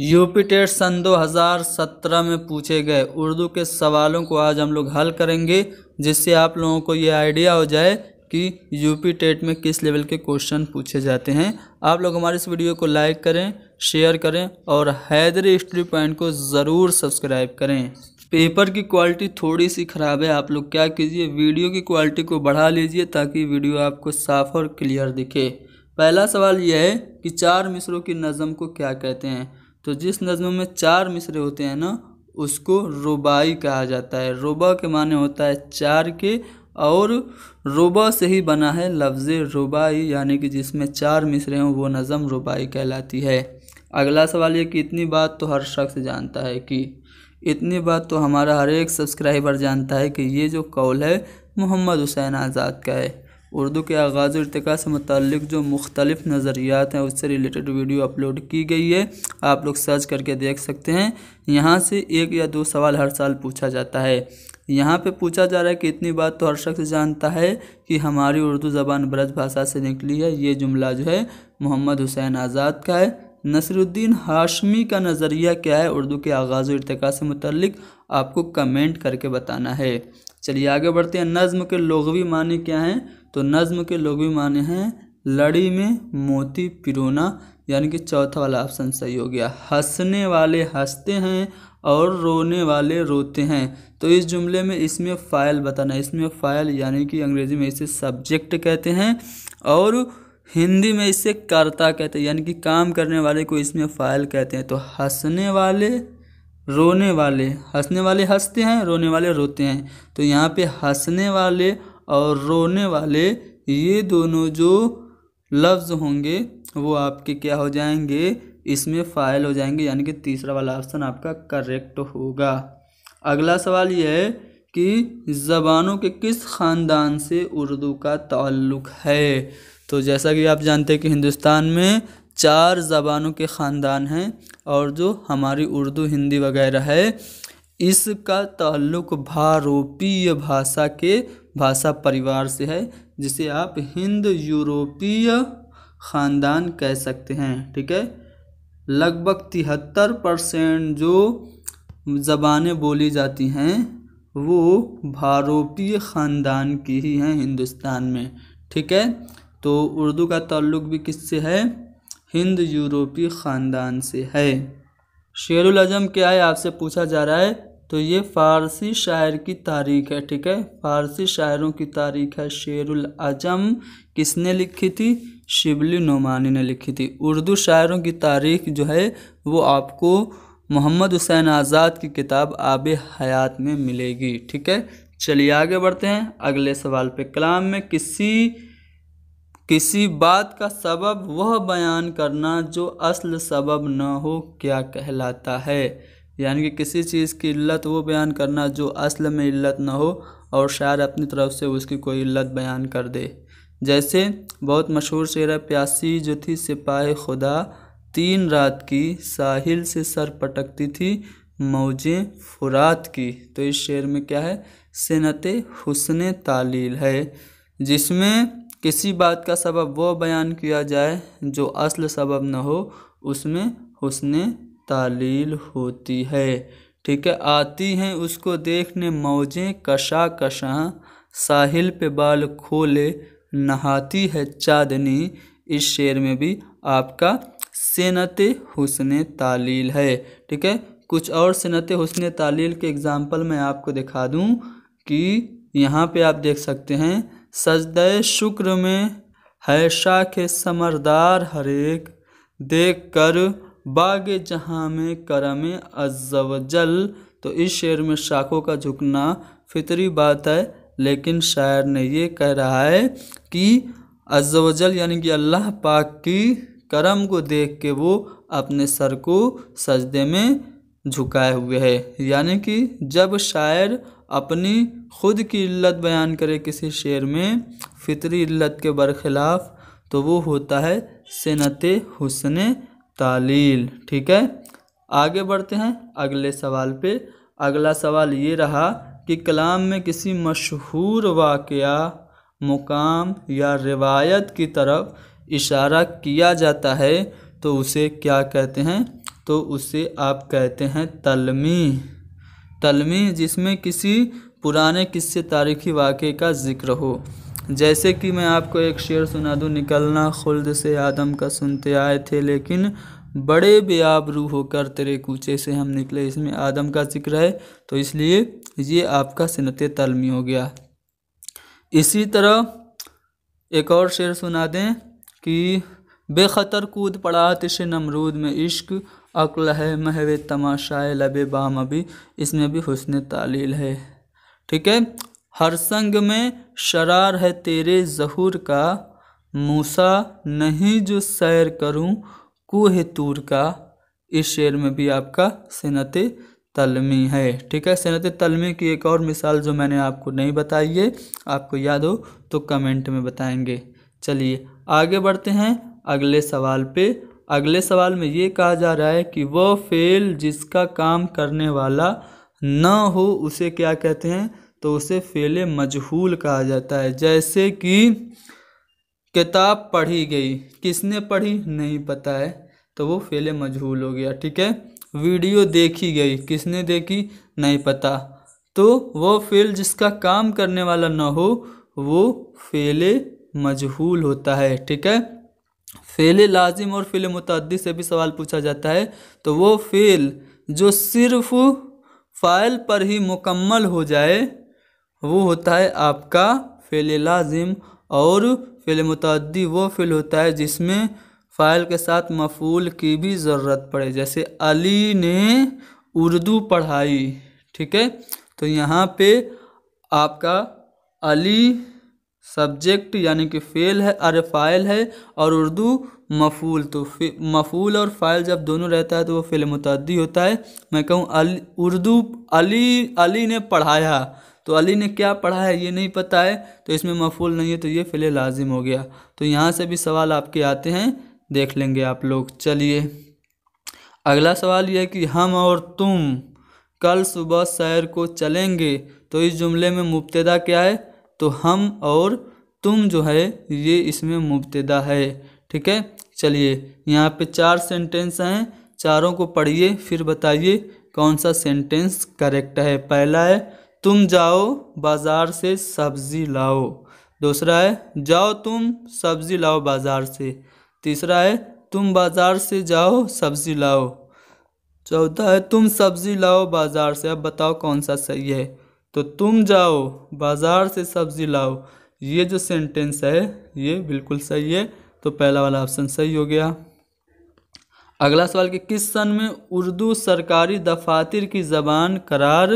UP TET सन 2017 में पूछे गए उर्दू के सवालों को आज हम लोग हल करेंगे जिससे आप लोगों को ये आइडिया हो जाए कि यूपी टेट में किस लेवल के क्वेश्चन पूछे जाते हैं आप लोग हमारे इस वीडियो को लाइक करें शेयर करें और हैदरी हिस्ट्री पॉइंट को ज़रूर सब्सक्राइब करें पेपर की क्वालिटी थोड़ी सी ख़राब है आप लोग क्या कीजिए वीडियो की क्वालिटी को बढ़ा लीजिए ताकि वीडियो आपको साफ और क्लियर दिखे पहला सवाल यह है कि चार मिसरों की नज़म को क्या कहते हैं तो जिस नज़म में चार मिसरे होते हैं ना उसको रुबाई कहा जाता है रुबा के माने होता है चार के और रुबा से ही बना है लफ्ज़ रुबाई यानी कि जिसमें चार मिसरे हों वो नज़म रुबाई कहलाती है अगला सवाल ये कि इतनी बात तो हर शख्स जानता है कि इतनी बात तो हमारा हर एक सब्सक्राइबर जानता है कि ये जो कौल है मोहम्मद हुसैन आज़ाद का है उर्दू के आगाज़ इरतका से मतलब जो मुख्तलिफ़ नज़रियात हैं उससे रिलेटेड वीडियो अपलोड की गई है आप लोग सर्च करके देख सकते हैं यहाँ से एक या दो सवाल हर साल पूछा जाता है यहाँ पे पूछा जा रहा है कि इतनी बात तो हर शख्स जानता है कि हमारी उर्दू ज़बान ब्रज भाषा से निकली है ये जुमला जो है मोहम्मद हुसैन आज़ाद का है नसरुद्दीन हाशमी का नज़रिया क्या है उर्दू के आगाज़ इरतका से मतलब आपको कमेंट करके बताना है चलिए आगे बढ़ते हैं नज़म के लोगवी मानी क्या हैं तो नज़म के लोग भी माने हैं लड़ी में मोती पिरोना यानी कि चौथा वाला ऑप्शन सही हो गया हंसने वाले हंसते हैं और रोने वाले रोते हैं तो इस जुमले में इसमें फ़ाइल बताना इसमें फ़ाइल यानी कि अंग्रेज़ी में इसे सब्जेक्ट कहते हैं और हिंदी में इसे कर्ता कहते हैं यानी कि काम करने वाले को इसमें फ़ाइल कहते हैं तो हंसने वाले रोने वाले हंसने वाले हंसते हैं रोने वाले रोते हैं तो यहाँ पे हंसने वाले और रोने वाले ये दोनों जो लफ्ज़ होंगे वो आपके क्या हो जाएंगे इसमें फ़ाइल हो जाएंगे यानी कि तीसरा वाला ऑप्शन आपका करेक्ट होगा अगला सवाल यह है कि ज़बानों के किस ख़ानदान से उर्दू का ताल्लुक़ है तो जैसा कि आप जानते हैं कि हिंदुस्तान में चार ज़बानों के ख़ानदान हैं और जो हमारी उर्दू हिंदी वगैरह है इसका ताल्लुक़ भारोपीय भाषा के भाषा परिवार से है जिसे आप हिंद यूरोपीय ख़ानदान कह सकते हैं ठीक है लगभग तिहत्तर परसेंट जो ज़बानें बोली जाती हैं वो भारोपीय ख़ानदान की ही हैं हिंदुस्तान में ठीक है तो उर्दू का ताल्लुक भी किससे है हिंद यूरोपीय ख़ानदान से है शेरुल अजम क्या है आपसे पूछा जा रहा है तो ये फ़ारसी शायर की तारीख है ठीक है फ़ारसी शायरों की तारीख है शेरुल अजम किसने लिखी थी शिबली नुमानी ने लिखी थी उर्दू शायरों की तारीख जो है वो आपको मोहम्मद हुसैन आज़ाद की किताब आब हयात में मिलेगी ठीक है चलिए आगे बढ़ते हैं अगले सवाल पे कलाम में किसी किसी बात का सबब वह बयान करना जो असल सबब ना हो क्या कहलाता है यानी कि किसी चीज़ की इल्लत वो बयान करना जो असल में इल्लत ना हो और शायर अपनी तरफ से उसकी कोई इल्लत बयान कर दे जैसे बहुत मशहूर शेर है प्यासी जो थी सिपाही खुदा तीन रात की साहिल से सर पटकती थी मौजें फुरात की तो इस शेर में क्या है सनत हुसन तालील है जिसमें किसी बात का सबब वो बयान किया जाए जो असल सबब न हो उसमें हुसन तालील होती है ठीक है आती हैं उसको देखने मौजें कशा कशा साहिल पे बाल खोले नहाती है चाँदनी इस शेर में भी आपका सेनत हुसन तालील है ठीक है कुछ और सनत हुसन तालील के एग्ज़ाम्पल मैं आपको दिखा दूं कि यहाँ पे आप देख सकते हैं सजद शुक्र में है शाख समरदार हरेक देख कर बाग जहाँ में करम अजल तो इस शेर में शाखों का झुकना फितरी बात है लेकिन शायर ने ये कह रहा है कि अज्जवजल यानी कि अल्लाह पाक की करम को देख के वो अपने सर को सजदे में झुकाए हुए है यानी कि जब शायर अपनी खुद की इल्लत बयान करे किसी शेर में फितरी इल्लत के बरखिलाफ़ तो वो होता है सनत हुसन तालील ठीक है आगे बढ़ते हैं अगले सवाल पे अगला सवाल ये रहा कि कलाम में किसी मशहूर वाक़ मुकाम या रिवायत की तरफ इशारा किया जाता है तो उसे क्या कहते हैं तो उसे आप कहते हैं तलमी तलमी जिसमें किसी पुराने किस्से तारीखी वाक़े का जिक्र हो जैसे कि मैं आपको एक शेर सुना दूँ निकलना खुल्द से आदम का सुनते आए थे लेकिन बड़े रू होकर तेरे कूचे से हम निकले इसमें आदम का जिक्र है तो इसलिए ये आपका सनत तलमी हो गया इसी तरह एक और शेर सुना दें कि बेखतर कूद पड़ा आतिश नमरूद में इश्क अक्ल है महव तमाशाए लबे बाम अभी इसमें भी हुसन तालील है ठीक है हर संग में शरार है तेरे जहूर का मूसा नहीं जो सैर करूं कोह तूर का इस शेर में भी आपका सनत तलमी है ठीक है सनत तलमी की एक और मिसाल जो मैंने आपको नहीं बताई है आपको याद हो तो कमेंट में बताएंगे चलिए आगे बढ़ते हैं अगले सवाल पे अगले सवाल में ये कहा जा रहा है कि वह फेल जिसका काम करने वाला न हो उसे क्या कहते हैं तो उसे फ़ेल मजहूल कहा जाता है जैसे कि किताब पढ़ी गई किसने पढ़ी नहीं पता है तो वो फ़ेल मजहूल हो गया ठीक है वीडियो देखी गई किसने देखी नहीं पता तो वो फेल जिसका काम करने वाला ना हो वो फेले मजहूल होता है ठीक है फेले लाजिम और फेले मुतदी से भी सवाल पूछा जाता है तो वो फेल जो सिर्फ फाइल पर ही मुकम्मल हो जाए वो होता है आपका लाज़िम और मुतदी वो फ़िल होता है जिसमें फ़ाइल के साथ मफूल की भी ज़रूरत पड़े जैसे अली ने उर्दू पढ़ाई ठीक है तो यहाँ पे आपका अली सब्जेक्ट यानी कि फेल है अरे फ़ाइल है और उर्दू मफूल तो मफूल और फ़ाइल जब दोनों रहता है तो वो फ़िल मुतदी होता है मैं कहूँ अली उर्दू अली अली ने पढ़ाया तो अली ने क्या पढ़ा है ये नहीं पता है तो इसमें मफूल नहीं है तो ये फिले लाजिम हो गया तो यहाँ से भी सवाल आपके आते हैं देख लेंगे आप लोग चलिए अगला सवाल यह है कि हम और तुम कल सुबह सैर को चलेंगे तो इस जुमले में मुबतदा क्या है तो हम और तुम जो है ये इसमें मुबतदा है ठीक है चलिए यहाँ पे चार सेंटेंस हैं चारों को पढ़िए फिर बताइए कौन सा सेंटेंस करेक्ट है पहला है तुम जाओ बाज़ार से सब्ज़ी लाओ दूसरा है जाओ तुम सब्ज़ी लाओ बाज़ार से तीसरा है तुम बाज़ार से जाओ सब्ज़ी लाओ चौथा है तुम सब्ज़ी लाओ बाज़ार से अब बताओ कौन सा सही है तो तुम जाओ बाज़ार से सब्ज़ी लाओ ये जो सेंटेंस है ये बिल्कुल सही है तो पहला वाला ऑप्शन सही हो गया अगला सवाल कि किस सन में उर्दू सरकारी दफातर की ज़बान करार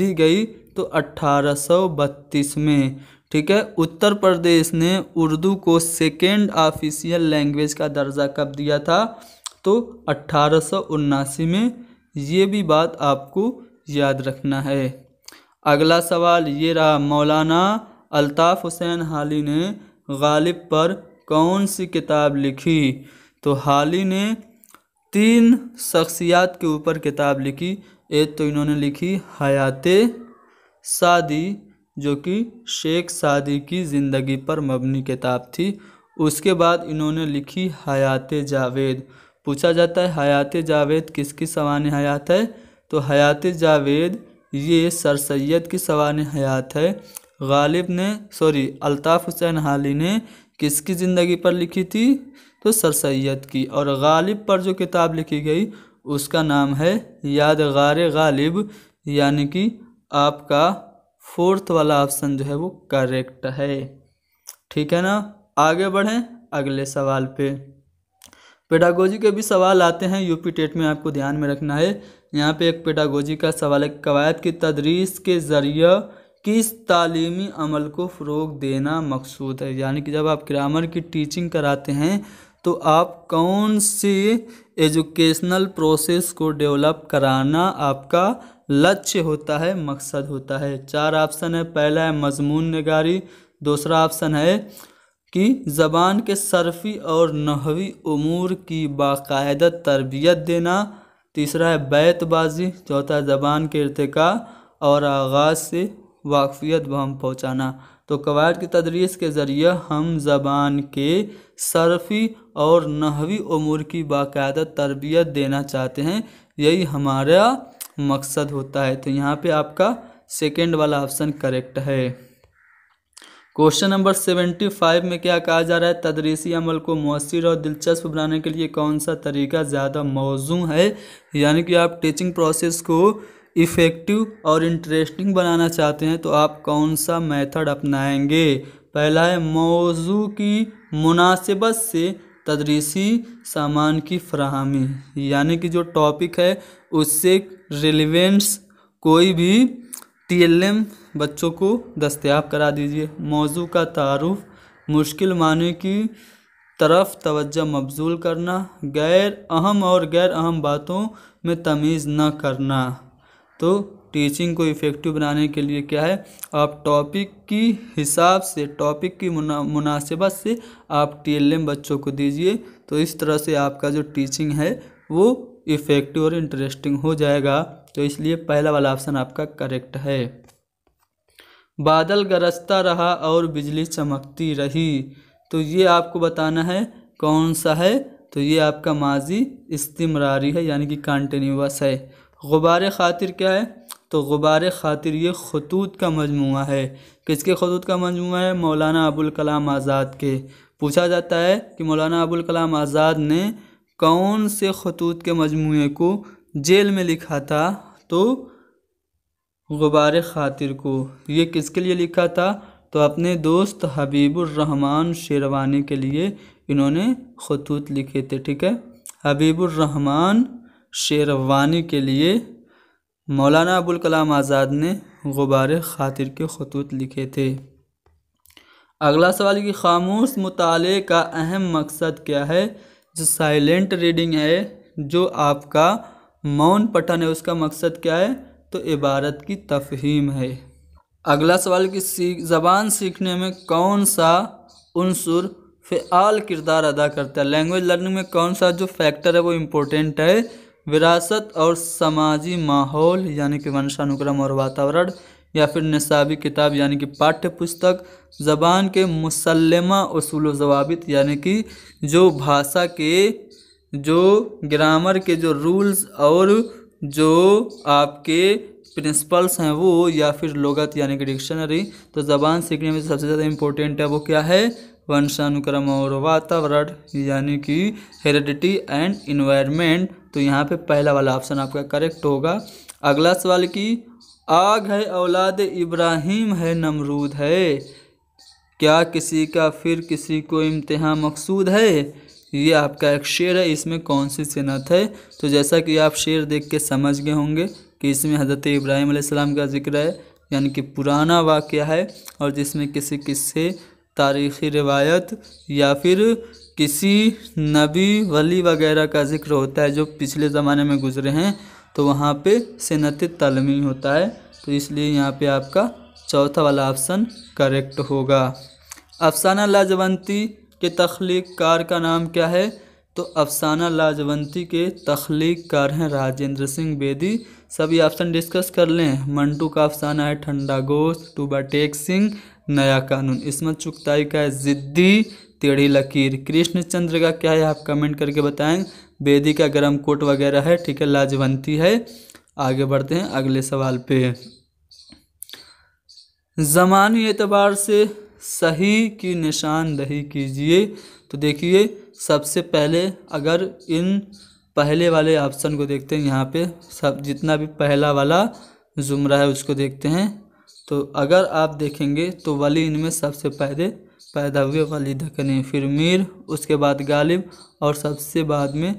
दी गई तो 1832 में ठीक है उत्तर प्रदेश ने उर्दू को सेकेंड ऑफिशियल लैंग्वेज का दर्जा कब दिया था तो अट्ठारह में ये भी बात आपको याद रखना है अगला सवाल ये रहा मौलाना अल्ताफ़ हुसैन हाली ने गालिब पर कौन सी किताब लिखी तो हाली ने तीन शख्सियात के ऊपर किताब लिखी एक तो इन्होंने लिखी हयात सादी जो कि शेख सादी की ज़िंदगी पर मबनी किताब थी उसके बाद इन्होंने लिखी हयात जावेद पूछा जाता है हयात जावेद किसकी सवान हयात है तो हयात जावेद ये सर सैद की सवान हयात है गालिब ने सॉरी अल्ताफ़ हुसैन हाली ने किसकी ज़िंदगी पर लिखी थी तो सर सैद की और गालिब पर जो किताब लिखी गई उसका नाम है यादगार गालिब यानी कि आपका फोर्थ वाला ऑप्शन जो है वो करेक्ट है ठीक है ना आगे बढ़ें अगले सवाल पे पेडागोजी के भी सवाल आते हैं यूपी टेट में आपको ध्यान में रखना है यहाँ पे एक पेडागोजी का सवाल है कवायद की तदरीस के ज़रिए किस तालीमी अमल को फ़रोग देना मकसूद है यानी कि जब आप ग्रामर की टीचिंग कराते हैं तो आप कौन से एजुकेशनल प्रोसेस को डेवलप कराना आपका लक्ष्य होता है मकसद होता है चार ऑप्शन है पहला है मजमून नगारी दूसरा ऑप्शन है कि ज़बान के सरफी और नहवी अमूर की बाकायदा तरबियत देना तीसरा है बैतबाजी चौथा ज़बान के इरतका और आगाज़ से वाकफियत बहम पहुँचाना तो कवायद की तदरीस के ज़रिए हम ज़बान के सरफ़ी और नहवी उमूर की बाकायदा तरबियत देना चाहते हैं यही हमारा मकसद होता है तो यहाँ पे आपका सेकेंड वाला ऑप्शन करेक्ट है क्वेश्चन नंबर सेवेंटी फाइव में क्या कहा जा रहा है तदरीसी अमल को मौसर और दिलचस्प बनाने के लिए कौन सा तरीका ज़्यादा मौजू है यानी कि आप टीचिंग प्रोसेस को इफ़ेक्टिव और इंटरेस्टिंग बनाना चाहते हैं तो आप कौन सा मेथड अपनाएंगे पहला है मौजू की मुनासिबत से तदरीसी सामान की फ्राहमी यानी कि जो टॉपिक है उससे रिलीवेंस कोई भी टीएलएम बच्चों को दस्तियाब करा दीजिए मौजू का तारुफ मुश्किल माने की तरफ तवज्जो मबजूल करना गैर अहम और गैर अहम बातों में तमीज़ न करना तो टीचिंग को इफ़ेक्टिव बनाने के लिए क्या है आप टॉपिक की हिसाब से टॉपिक की मुना मुनासिबत से आप टी बच्चों को दीजिए तो इस तरह से आपका जो टीचिंग है वो इफ़ेक्टिव और इंटरेस्टिंग हो जाएगा तो इसलिए पहला वाला ऑप्शन आपका करेक्ट है बादल गरजता रहा और बिजली चमकती रही तो ये आपको बताना है कौन सा है तो ये आपका माजी इस्तेमरारी है यानी कि कंटिन्यूस है गुबार ख़ातिर क्या है तो गुबार ख़ातिर ये खतूत का मजमू है किसके खतूत का मजमू है मौलाना अबुल कलाम आज़ाद के पूछा जाता है कि मौलाना अबुल कलाम आज़ाद ने कौन से खतूत के मजमू को जेल में लिखा था तो गुबार ख़ातिर को ये किसके लिए लिखा था तो अपने दोस्त हबीबुलरहमान शेरवानी के लिए इन्होंने खतूत लिखे थे ठीक है हबीबुलरहमान शेरवानी के लिए मौलाना अबुल कलाम आज़ाद ने गुबार खातिर के खतूत लिखे थे अगला सवाल कि खामोश मुताले का अहम मकसद क्या है जो साइलेंट रीडिंग है जो आपका मौन पठन है उसका मकसद क्या है तो इबारत की तफहीम है अगला सवाल कि सीख ज़बान सीखने में कौन सा अनसर फ़ाल किरदार अदा करता है लैंग्वेज लर्निंग में कौन सा जो फैक्टर है वो इम्पोर्टेंट है विरासत और समाजी माहौल यानी कि वंशानुक्रम और वातावरण या फिर निसाबी किताब यानी कि पाठ्य पुस्तक ज़बान के मुसलमा असूल जवाबित यानी कि जो भाषा के जो ग्रामर के जो रूल्स और जो आपके प्रिंसिपल्स हैं वो या फिर लोगत यानी कि डिक्शनरी तो ज़बान सीखने में सबसे ज़्यादा इम्पोर्टेंट है वो क्या है वंशानुक्रम और वातावरण यानी कि हेरिडिटी एंड इन्वायरमेंट तो यहाँ पे पहला वाला ऑप्शन आपका करेक्ट होगा अगला सवाल कि आग है औलाद इब्राहिम है नमरूद है क्या किसी का फिर किसी को इम्तहा मकसूद है ये आपका एक शेर है इसमें कौन सी सनत है तो जैसा कि आप शेर देख के समझ गए होंगे कि इसमें हज़रत इब्राहिम का जिक्र है यानी कि पुराना वाक्य है और जिसमें किसी किस्से तारीख़ी रिवायत या फिर किसी नबी वली वगैरह का ज़िक्र होता है जो पिछले ज़माने में गुजरे हैं तो वहाँ पे सनत तलमी होता है तो इसलिए यहाँ पे आपका चौथा वाला ऑप्शन करेक्ट होगा अफसाना लाजवंती के तख्लीकार का नाम क्या है तो अफसाना लाजवंती के तख्लीकार हैं राजेंद्र सिंह बेदी सभी ऑप्शन डिस्कस कर लें मंटू का अफसाना है ठंडा गोश्त टूबा टेक सिंह नया कानून इसमें चुकताई का है जिद्दी टेढ़ी लकीर कृष्णचंद्र का क्या है आप कमेंट करके बताएं बेदी का गर्म कोट वगैरह है ठीक है लाजवंती है आगे बढ़ते हैं अगले सवाल पे जमानी एतबार से सही की निशानदही कीजिए तो देखिए सबसे पहले अगर इन पहले वाले ऑप्शन को देखते हैं यहाँ पे सब जितना भी पहला वाला जुमरा है उसको देखते हैं तो अगर आप देखेंगे तो वली इनमें सबसे पहले पैदा हुए वली दखनी फिर मीर उसके बाद गालिब और सबसे बाद में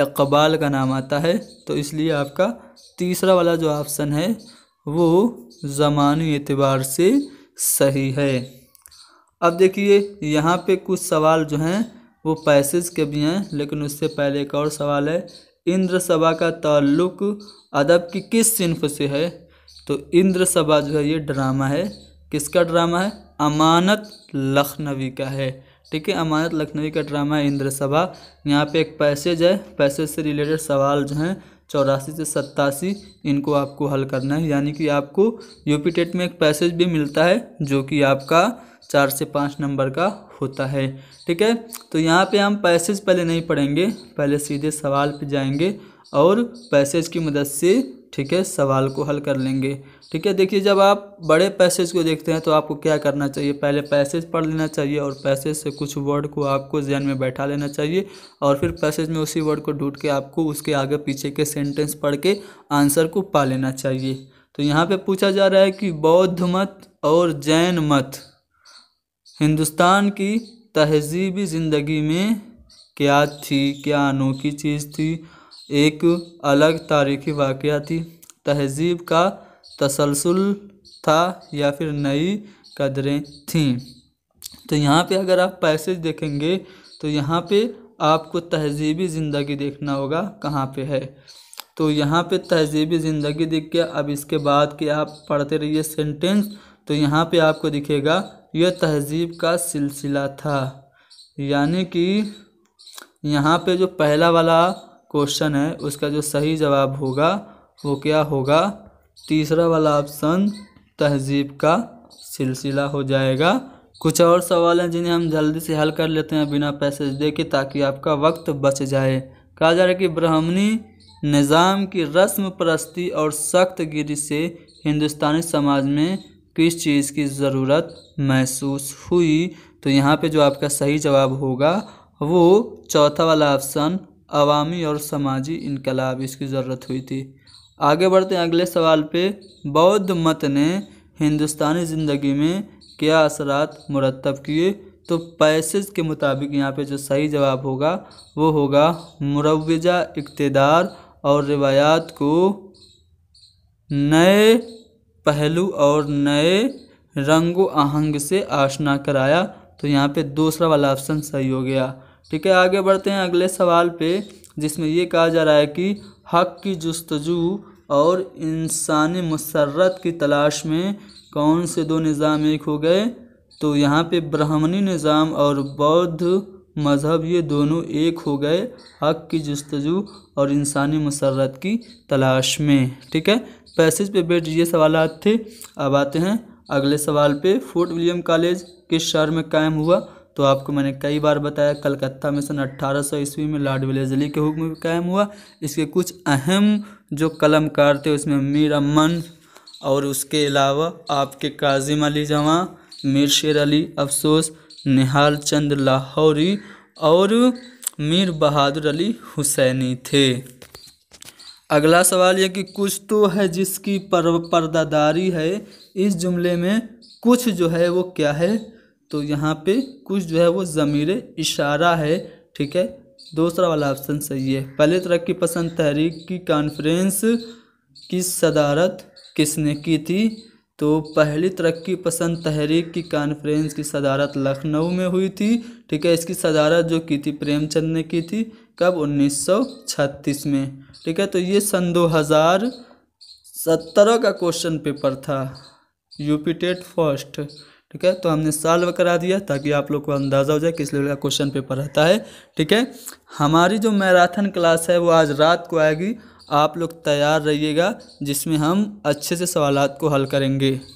इकबाल का नाम आता है तो इसलिए आपका तीसरा वाला जो ऑप्शन है वो ज़मानी एतबार से सही है अब देखिए यहाँ पे कुछ सवाल जो हैं वो पैसेज के भी हैं लेकिन उससे पहले एक और सवाल है इंद्र सभा का ताल्लुक अदब की किस सिनफ़ से है तो इंद्र सभा जो है ये ड्रामा है किसका ड्रामा है अमानत लखनवी का है ठीक है अमानत लखनवी का ड्रामा है इंद्र सभा यहाँ पे एक पैसेज है पैसेज से रिलेटेड सवाल जो हैं चौरासी से सत्तासी इनको आपको हल करना है यानी कि आपको यूपी टेट में एक पैसेज भी मिलता है जो कि आपका चार से पाँच नंबर का होता है ठीक है तो यहाँ पे हम पैसेज पहले नहीं पढ़ेंगे पहले सीधे सवाल पे जाएंगे और पैसेज की मदद से ठीक है सवाल को हल कर लेंगे ठीक है देखिए जब आप बड़े पैसेज को देखते हैं तो आपको क्या करना चाहिए पहले पैसेज पढ़ लेना चाहिए और पैसेज से कुछ वर्ड को आपको जहन में बैठा लेना चाहिए और फिर पैसेज में उसी वर्ड को ढूंढ के आपको उसके आगे पीछे के सेंटेंस पढ़ के आंसर को पा लेना चाहिए तो यहाँ पर पूछा जा रहा है कि बौद्ध मत और जैन मत हिंदुस्तान की तहजीबी ज़िंदगी में क्या थी क्या अनोखी चीज़ थी एक अलग तारीख़ी थी तहज़ीब का तसलसल था या फिर नई कदरें थीं तो यहाँ पे अगर आप पैसेज देखेंगे तो यहाँ पे आपको तहज़ीबी ज़िंदगी देखना होगा कहाँ पे है तो यहाँ पे तहज़ीबी ज़िंदगी दिख गया अब इसके बाद कि आप पढ़ते रहिए सेंटेंस तो यहाँ पे आपको दिखेगा यह तहज़ीब का सिलसिला था यानी कि यहाँ पे जो पहला वाला क्वेश्चन है उसका जो सही जवाब होगा वो क्या होगा तीसरा वाला ऑप्शन तहजीब का सिलसिला हो जाएगा कुछ और सवाल हैं जिन्हें हम जल्दी से हल कर लेते हैं बिना पैसेज देके ताकि आपका वक्त बच जाए कहा जा रहा है कि ब्राह्मणी निज़ाम की रस्म परस्ती और सख्त गिरी से हिंदुस्तानी समाज में किस चीज़ की ज़रूरत महसूस हुई तो यहाँ पे जो आपका सही जवाब होगा वो चौथा वाला ऑप्शन अवामी और समाजी इनकलाब इसकी ज़रूरत हुई थी आगे बढ़ते हैं अगले सवाल पे बौद्ध मत ने हिंदुस्तानी ज़िंदगी में क्या असरात मुरतब किए तो पैसेज के मुताबिक यहाँ पे जो सही जवाब होगा वो होगा मुरवजा इकतदार और रिवायात को नए पहलू और नए रंग आहंग से आशना कराया तो यहाँ पे दूसरा वाला ऑप्शन सही हो गया ठीक है आगे बढ़ते हैं अगले सवाल पे जिसमें ये कहा जा रहा है कि हक की जस्तजू और इंसानी मसरत की तलाश में कौन से दो निज़ाम एक हो गए तो यहाँ पे ब्राह्मणी निज़ाम और बौद्ध मज़हब ये दोनों एक हो गए हक की जस्तजू और इंसानी मसरत की तलाश में ठीक है पैसेज तो पे बैठ ये सवाल थे अब आते हैं अगले सवाल पे फोर्ट विलियम कॉलेज किस शहर में कायम हुआ तो आपको मैंने कई बार बताया कलकत्ता में सन अट्ठारह सौ ईस्वी में लॉर्ड विलेजली के हुक्म भी कायम हुआ इसके कुछ अहम जो कलमकार थे उसमें मीर अमन और उसके अलावा आपके काजिम अली जमा मीर शेर अली अफसोस निहाल चंद लाहौरी और मीर बहादुर अली हुसैनी थे अगला सवाल यह कि कुछ तो है जिसकी पर, पर्दादारी है इस जुमले में कुछ जो है वो क्या है तो यहाँ पे कुछ जो है वो ज़मीर इशारा है ठीक है दूसरा वाला ऑप्शन सही है पहले तरक्की पसंद तहरीक की कॉन्फ्रेंस की सदारत किसने की थी तो पहली तरक्की पसंद तहरीक की कॉन्फ्रेंस की सदारत लखनऊ में हुई थी ठीक है इसकी सदारत जो की थी प्रेमचंद ने की थी कब 1936 में ठीक है तो ये सन 2017 का क्वेश्चन पेपर था यूपी टेट फर्स्ट ठीक है तो हमने सॉल्व करा दिया ताकि आप लोग को अंदाज़ा हो जाए किस लेवल का क्वेश्चन पेपर रहता है ठीक है हमारी जो मैराथन क्लास है वो आज रात को आएगी आप लोग तैयार रहिएगा जिसमें हम अच्छे से सवाल को हल करेंगे